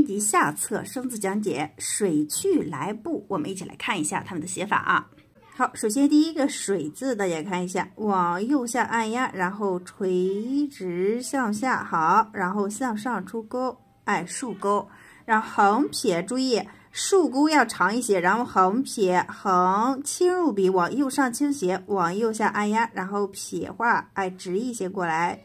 年级下册生字讲解，水去来布，我们一起来看一下他们的写法啊。好，首先第一个水字，大家看一下，往右下按压，然后垂直向下，好，然后向上出钩，哎，竖钩，然后横撇，注意竖钩要长一些，然后横撇，横，轻入笔，往右上倾斜，往右下按压，然后撇画，哎，直一些过来。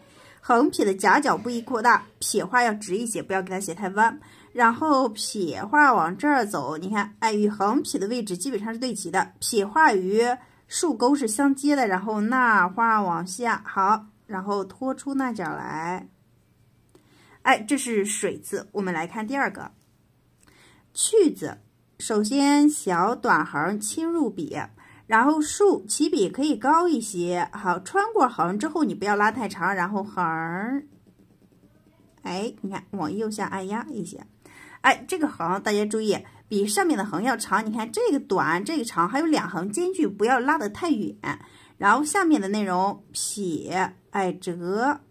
横撇的夹角不宜扩大，撇画要直一些，不要给它写太弯。然后撇画往这儿走，你看，哎，与横撇的位置基本上是对齐的。撇画与竖钩是相接的，然后捺画往下，好，然后拖出捺角来。哎，这是水字。我们来看第二个去字，首先小短横轻入笔。然后竖起笔可以高一些，好，穿过横之后你不要拉太长，然后横，哎，你看往右下按压一些，哎，这个横大家注意比上面的横要长，你看这个短这个长，还有两横间距不要拉得太远。然后下面的内容撇，哎，折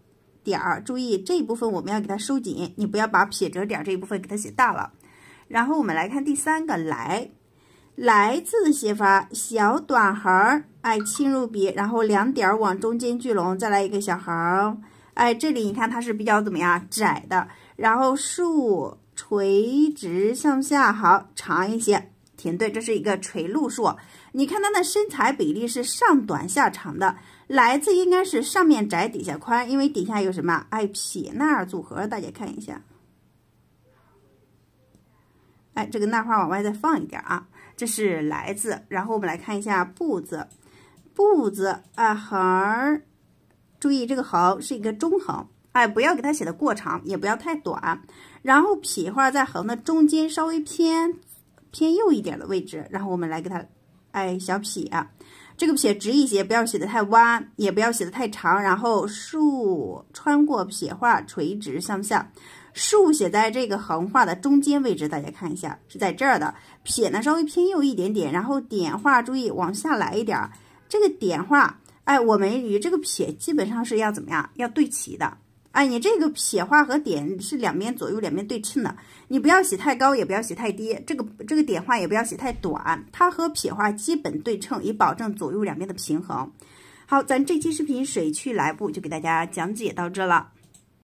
点，注意这一部分我们要给它收紧，你不要把撇折点这一部分给它写大了。然后我们来看第三个来。来字的写法，小短横，哎，轻入笔，然后两点往中间聚拢，再来一个小横，哎，这里你看它是比较怎么样，窄的，然后竖垂直向下，好，长一些，停对，这是一个垂露竖，你看它的身材比例是上短下长的，来字应该是上面窄底下宽，因为底下有什么，哎，撇捺组合，大家看一下，哎，这个捺画往外再放一点啊。这是来字，然后我们来看一下步字，步字啊横，注意这个横是一个中横，哎，不要给它写的过长，也不要太短，然后撇画在横的中间稍微偏偏右一点的位置，然后我们来给它哎小撇啊。这个撇直一些，不要写的太弯，也不要写的太长。然后竖穿过撇画，垂直向下。竖写在这个横画的中间位置，大家看一下是在这儿的。撇呢稍微偏右一点点，然后点画注意往下来一点儿。这个点画，哎，我们与这个撇基本上是要怎么样？要对齐的。哎，你这个撇画和点是两边左右两边对称的，你不要写太高，也不要写太低，这个这个点画也不要写太短，它和撇画基本对称，以保证左右两边的平衡。好，咱这期视频水去来步就给大家讲解到这了。